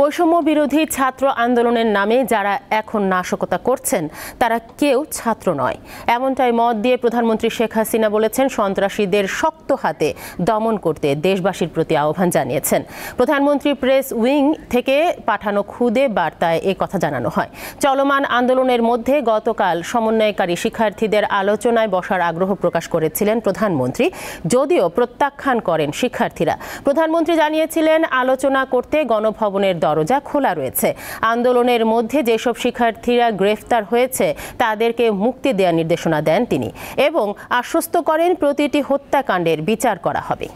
বৈষম্য বিরোধী ছাত্র আন্দোলনের নামে যারা এখন নাশকতা করছেন তারা কেউ ছাত্র নয় এমনটাই মত দিয়ে প্রধানমন্ত্রী শেখ হাসিনা বলেছেন সন্ত্রাসীদের শক্ত হাতে দমন করতে দেশবাসীর প্রতি আহ্বান জানিয়েছেন প্রধানমন্ত্রী প্রেস উইং থেকে পাঠানো খুদে বার্তায় এ কথা জানানো হয় চলমান আন্দোলনের মধ্যে গতকাল সমন্বয়কারী শিক্ষার্থীদের আলোচনায় বসার আগ্রহ প্রকাশ করেছিলেন প্রধানমন্ত্রী যদিও প্রত্যাখ্যান করেন শিক্ষার্থীরা প্রধানমন্ত্রী জানিয়েছিলেন আলোচনা করতে গণভবনের দরজা খোলা রয়েছে আন্দোলনের মধ্যে যেসব শিক্ষার্থীরা গ্রেফতার হয়েছে তাদেরকে মুক্তি দেওয়ার নির্দেশনা দেন তিনি এবং আশ্বস্ত করেন প্রতিটি হত্যাকাণ্ডের বিচার করা হবে